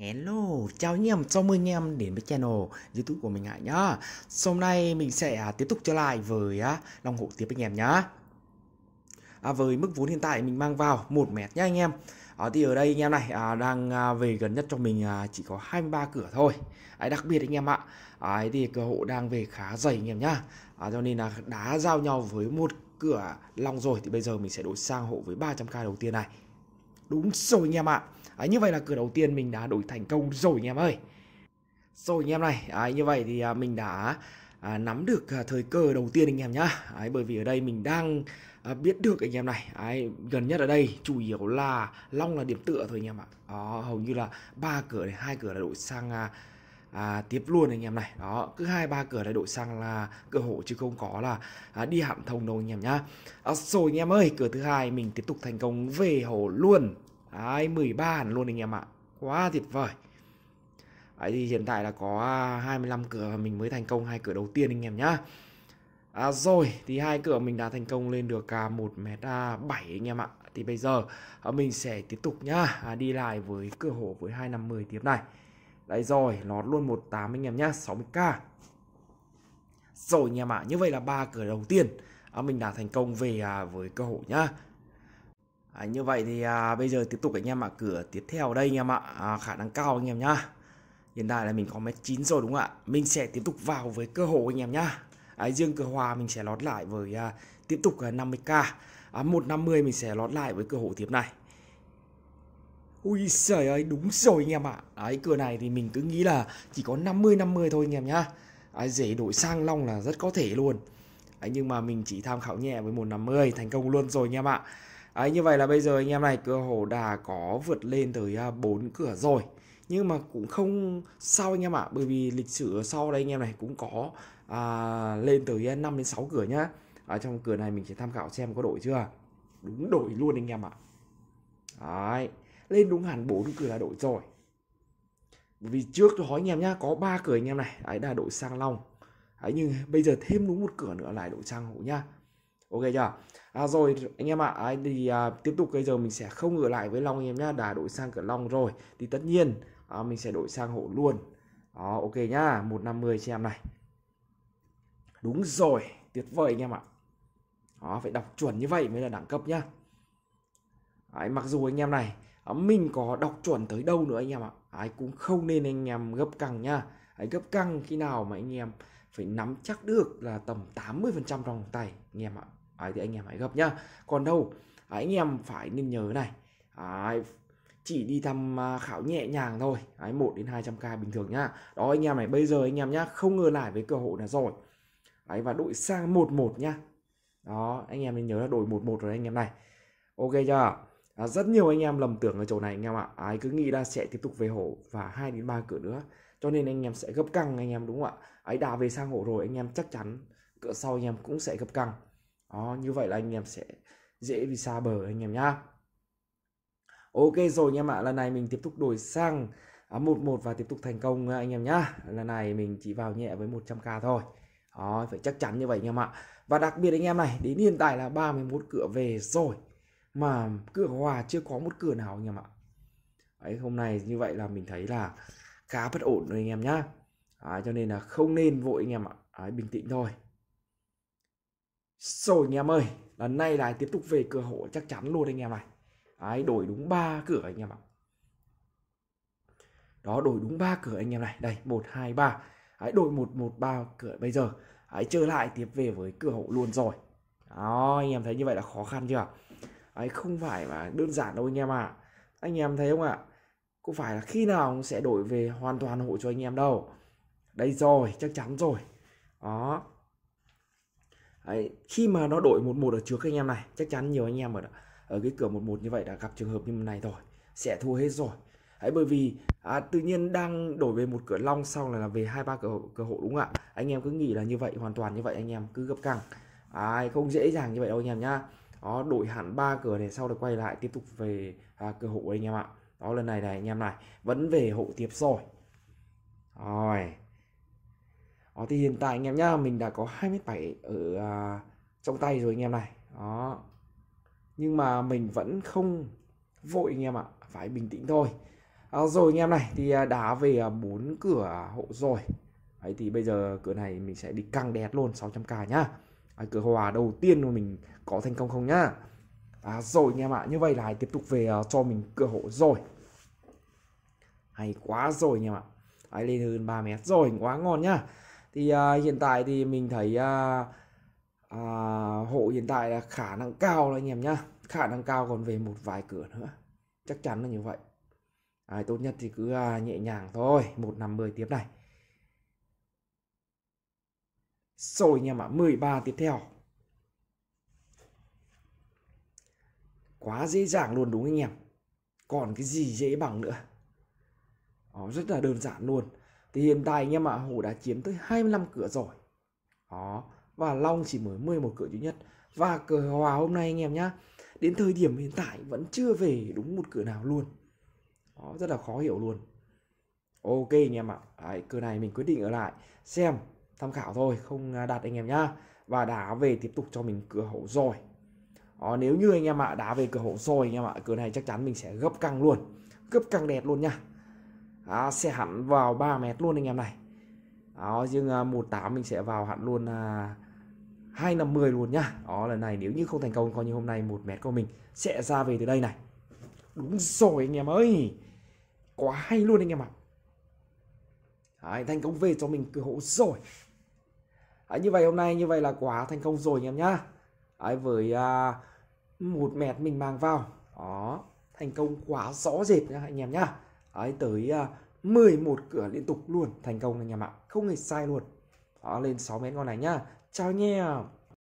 Hello, chào anh em, chào mừng anh em đến với channel youtube của mình lại nhá Hôm nay mình sẽ à, tiếp tục trở lại với Long à, Hộ tiếp anh em nhá à, Với mức vốn hiện tại mình mang vào 1 mét nhá anh em à, Thì ở đây anh em này à, đang à, về gần nhất cho mình à, chỉ có 23 cửa thôi à, Đặc biệt anh em ạ, à, thì cửa hộ đang về khá dày anh em nhá à, Cho nên là đá giao nhau với một cửa long rồi thì bây giờ mình sẽ đổi sang hộ với 300k đầu tiên này Đúng rồi anh em ạ. À, như vậy là cửa đầu tiên mình đã đổi thành công rồi anh em ơi. Rồi anh em này, à, như vậy thì à, mình đã à, nắm được à, thời cơ đầu tiên anh em nhá. À, bởi vì ở đây mình đang à, biết được anh em này à, gần nhất ở đây chủ yếu là long là điểm tựa thôi anh em ạ à, hầu như là ba cửa này hai cửa là đổi sang à, à, tiếp luôn anh em này đó cứ hai ba cửa là đổi sang là cửa hộ chứ không có là à, đi hạn thông đâu anh em nhá à, rồi anh em ơi cửa thứ hai mình tiếp tục thành công về hồ luôn ai Đấy, 13 hẳn luôn anh em ạ quá tuyệt vời Đấy thì hiện tại là có 25 à, cửa và mình mới thành công hai cửa đầu tiên anh em nhá À, rồi thì hai cửa mình đã thành công lên được à, 1 m à, 7 anh em ạ. Thì bây giờ à, mình sẽ tiếp tục nhá, à, đi lại với cửa hộ với 250 tiếp này. Đấy rồi, lót luôn 18 anh em nhá, 60k. Rồi anh em ạ, à, như vậy là ba cửa đầu tiên à, mình đã thành công về à, với cơ hội nhá. À, như vậy thì à, bây giờ tiếp tục anh em ạ, à, cửa tiếp theo đây anh em ạ, à, khả năng cao anh em nhá. Hiện tại là mình có mét 9 rồi đúng không ạ? Mình sẽ tiếp tục vào với cơ hội anh em nhá. À, riêng cửa hòa mình sẽ lót lại với à, tiếp tục à, 50k. À, 150 mình sẽ lót lại với cơ hội tiếp này. Ui giời ơi đúng rồi anh em ạ à. Đấy cửa này thì mình cứ nghĩ là chỉ có 50-50 thôi anh em nhá Đấy, Rể đổi sang long là rất có thể luôn Đấy, Nhưng mà mình chỉ tham khảo nhẹ với 150 thành công luôn rồi anh em ạ à. Đấy, như vậy là bây giờ anh em này cửa hổ đà có vượt lên tới 4 à, cửa rồi nhưng mà cũng không sao anh em ạ à, bởi vì lịch sử sau đây anh em này cũng có à, lên tới 5 à, đến 6 cửa nhá ở à, trong cửa này mình sẽ tham khảo xem có đổi chưa đúng đổi luôn anh em ạ à. đấy lên đúng hẳn bốn cửa là đội rồi vì trước tôi hỏi anh em nhá có ba cửa anh em này ấy là đội sang long ấy nhưng bây giờ thêm đúng một cửa nữa là đội sang hổ nhá ok chưa à, rồi anh em ạ à, ấy, thì à, tiếp tục bây giờ mình sẽ không ngửa lại với long anh em nhá đã đổi sang cửa long rồi thì tất nhiên à, mình sẽ đổi sang hổ luôn đó ok nhá 150 cho em này đúng rồi tuyệt vời anh em ạ đó phải đọc chuẩn như vậy mới là đẳng cấp nhá Đấy, mặc dù anh em này mình có đọc chuẩn tới đâu nữa anh em ạ ấy cũng không nên anh em gấp căng nha ấy gấp căng khi nào mà anh em phải nắm chắc được là tầm 80 phần trăm trong tay anh em ạ ấy thì anh em hãy gấp nhá còn đâu anh em phải nên nhớ này ấy, chỉ đi thăm khảo nhẹ nhàng thôi ấy một đến 200k bình thường nhá đó anh em này bây giờ anh em nhá không ngờ lại với cơ hội là rồi ấy và đội sang 11 nhá đó anh em nên nhớ là đổi 11 rồi anh em này ok chưa à, rất nhiều anh em lầm tưởng ở chỗ này anh em ạ à. ai cứ nghĩ là sẽ tiếp tục về hổ và hai đến ba cửa nữa cho nên anh em sẽ gấp căng anh em đúng không ạ ấy đã về sang hổ rồi anh em chắc chắn cửa sau anh em cũng sẽ gấp căng đó như vậy là anh em sẽ dễ bị xa bờ anh em nhá ok rồi anh em ạ à. lần này mình tiếp tục đổi sang 11 và tiếp tục thành công anh em nhá lần này mình chỉ vào nhẹ với 100k thôi đó, phải chắc chắn như vậy anh em ạ và đặc biệt anh em này đến hiện tại là 31 cửa về rồi mà cửa hòa chưa có một cửa nào anh em ạ ấy hôm nay như vậy là mình thấy là khá bất ổn rồi anh em nhá Đấy, cho nên là không nên vội anh em ạ Đấy, bình tĩnh thôi rồi anh em ơi lần này lại tiếp tục về cửa hộ chắc chắn luôn anh em này Đấy, đổi đúng ba cửa anh em ạ đó đổi đúng ba cửa anh em này đây một hai ba Đấy, đổi một một ba cửa bây giờ Đấy, trở lại tiếp về với cửa hộ luôn rồi đó anh em thấy như vậy là khó khăn chưa ấy không phải mà đơn giản đâu anh em ạ à. anh em thấy không ạ à? có phải là khi nào cũng sẽ đổi về hoàn toàn hộ cho anh em đâu đây rồi chắc chắn rồi đó Đấy, khi mà nó đổi một một ở trước anh em này chắc chắn nhiều anh em ở ở cái cửa một một như vậy đã gặp trường hợp như này rồi sẽ thua hết rồi Đấy, bởi vì à, tự nhiên đang đổi về một cửa long xong là, là về hai ba cửa, cửa hộ đúng không ạ anh em cứ nghĩ là như vậy hoàn toàn như vậy anh em cứ gấp căng à, không dễ dàng như vậy đâu anh em nhá đó đổi hẳn ba cửa để sau được quay lại tiếp tục về à, cửa hộ anh em ạ đó lần này này anh em này vẫn về hộ tiếp rồi rồi đó thì hiện tại anh em nhá mình đã có 27 ở à, trong tay rồi anh em này đó nhưng mà mình vẫn không vội anh em ạ phải bình tĩnh thôi à, rồi anh em này thì à, đá về à, bốn cửa hộ rồi ấy thì bây giờ cửa này mình sẽ đi căng đẹp luôn 600k nhá à, cửa hòa đầu tiên mà mình có thành công không nhá à, rồi anh em ạ như vậy là hãy tiếp tục về uh, cho mình cửa hộ rồi hay quá rồi anh em ạ à. hãy lên hơn 3 mét rồi quá ngon nhá thì uh, hiện tại thì mình thấy uh, uh, hộ hiện tại là khả năng cao là anh em nhá khả năng cao còn về một vài cửa nữa chắc chắn là như vậy à, tốt nhất thì cứ uh, nhẹ nhàng thôi một năm mười tiếp này rồi nhà mã 13 tiếp theo. Quá dễ dàng luôn đúng không anh em? Còn cái gì dễ bằng nữa? Đó, rất là đơn giản luôn. Thì hiện tại anh em ạ, hổ đã chiếm tới 25 cửa rồi. Đó, và Long chỉ mới 11 cửa duy nhất. Và cửa hòa hôm nay anh em nhá, đến thời điểm hiện tại vẫn chưa về đúng một cửa nào luôn. Đó, rất là khó hiểu luôn. Ok anh em ạ, Đấy, cửa này mình quyết định ở lại xem tham khảo thôi không à, đặt anh em nhá và đá về tiếp tục cho mình cửa hậu rồi đó, ờ, nếu như anh em ạ đá về cửa hậu rồi anh em ạ cửa này chắc chắn mình sẽ gấp căng luôn gấp căng đẹp luôn nha đó, sẽ hẳn vào 3 mét luôn anh em này đó riêng 18 à, mình sẽ vào hẳn luôn à, 250 luôn nhá đó lần này nếu như không thành công coi như hôm nay một mét của mình sẽ ra về từ đây này đúng rồi anh em ơi quá hay luôn anh em ạ Đấy, thành công về cho mình cửa hậu rồi à, như vậy hôm nay như vậy là quá thành công rồi anh em nhá à, với à, một mét mình mang vào đó thành công quá rõ rệt nha anh em nhá à, tới à, 11 cửa liên tục luôn thành công anh em ạ không hề sai luôn đó lên 6 mét con này nhá chào anh em